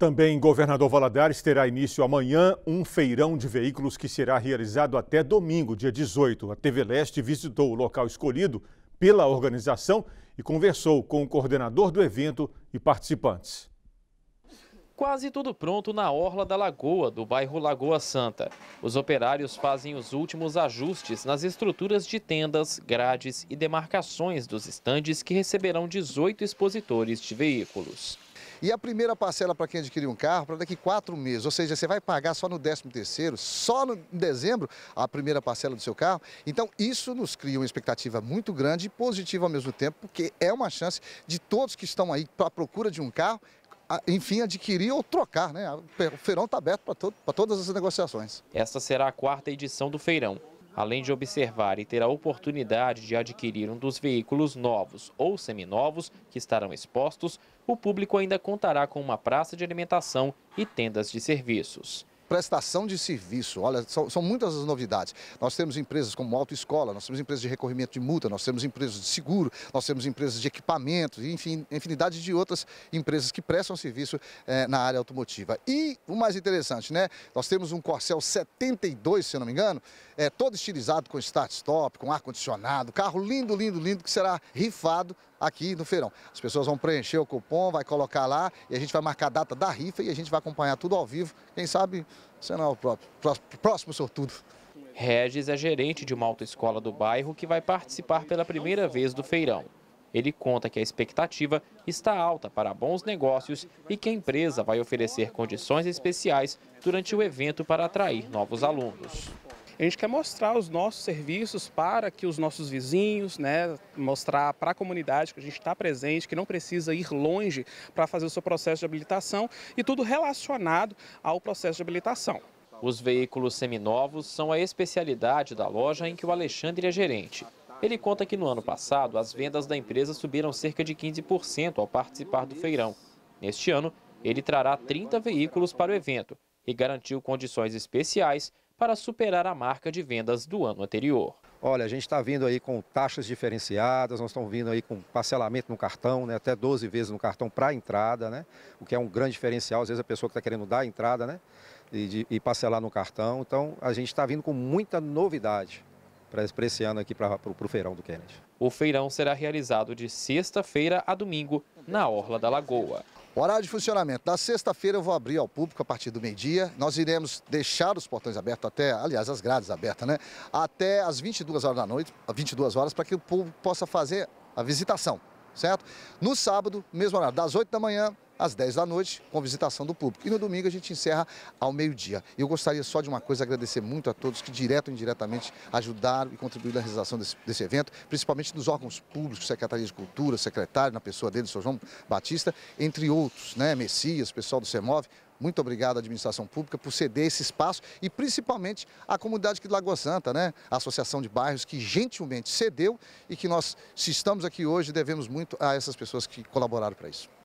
Também em Governador Valadares terá início amanhã um feirão de veículos que será realizado até domingo, dia 18. A TV Leste visitou o local escolhido pela organização e conversou com o coordenador do evento e participantes. Quase tudo pronto na Orla da Lagoa, do bairro Lagoa Santa. Os operários fazem os últimos ajustes nas estruturas de tendas, grades e demarcações dos estandes que receberão 18 expositores de veículos. E a primeira parcela para quem adquirir um carro para daqui quatro meses, ou seja, você vai pagar só no 13 terceiro, só no dezembro, a primeira parcela do seu carro. Então, isso nos cria uma expectativa muito grande e positiva ao mesmo tempo, porque é uma chance de todos que estão aí para a procura de um carro, enfim, adquirir ou trocar, né? O feirão está aberto para todas as negociações. Esta será a quarta edição do feirão além de observar e ter a oportunidade de adquirir um dos veículos novos ou seminovos que estarão expostos, o público ainda contará com uma praça de alimentação e tendas de serviços prestação de serviço. Olha, são, são, muitas as novidades. Nós temos empresas como autoescola, nós temos empresas de recorrimento de multa, nós temos empresas de seguro, nós temos empresas de equipamentos, enfim, infinidade de outras empresas que prestam serviço eh, na área automotiva. E o mais interessante, né? Nós temos um Corcel 72, se eu não me engano, é, todo estilizado com start-stop, com ar-condicionado, carro lindo, lindo, lindo, que será rifado aqui no feirão. As pessoas vão preencher o cupom, vai colocar lá e a gente vai marcar a data da rifa e a gente vai acompanhar tudo ao vivo. Quem sabe será o próprio, próximo sortudo. Regis é gerente de uma autoescola do bairro que vai participar pela primeira vez do feirão. Ele conta que a expectativa está alta para bons negócios e que a empresa vai oferecer condições especiais durante o evento para atrair novos alunos. A gente quer mostrar os nossos serviços para que os nossos vizinhos, né, mostrar para a comunidade que a gente está presente, que não precisa ir longe para fazer o seu processo de habilitação e tudo relacionado ao processo de habilitação. Os veículos seminovos são a especialidade da loja em que o Alexandre é gerente. Ele conta que no ano passado as vendas da empresa subiram cerca de 15% ao participar do feirão. Neste ano, ele trará 30 veículos para o evento e garantiu condições especiais para superar a marca de vendas do ano anterior. Olha, a gente está vindo aí com taxas diferenciadas, nós estamos vindo aí com parcelamento no cartão, né, até 12 vezes no cartão para entrada, né, o que é um grande diferencial, às vezes a pessoa que está querendo dar a entrada né, e, de, e parcelar no cartão. Então, a gente está vindo com muita novidade para esse ano aqui para o Feirão do Kennedy. O feirão será realizado de sexta-feira a domingo na Orla da Lagoa. O horário de funcionamento. Da sexta-feira eu vou abrir ao público a partir do meio-dia. Nós iremos deixar os portões abertos até, aliás, as grades abertas, né? Até as 22 horas da noite, 22 horas, para que o público possa fazer a visitação, certo? No sábado, mesmo horário, das 8 da manhã às 10 da noite, com visitação do público. E no domingo a gente encerra ao meio-dia. Eu gostaria só de uma coisa, agradecer muito a todos que, direto ou indiretamente, ajudaram e contribuíram na realização desse, desse evento, principalmente dos órgãos públicos, Secretaria de Cultura, secretário, na pessoa dele, o senhor João Batista, entre outros, né? Messias, pessoal do CEMOV, muito obrigado à administração pública por ceder esse espaço e principalmente à comunidade de Lagoa Santa, né? A associação de bairros que gentilmente cedeu e que nós, se estamos aqui hoje, devemos muito a essas pessoas que colaboraram para isso.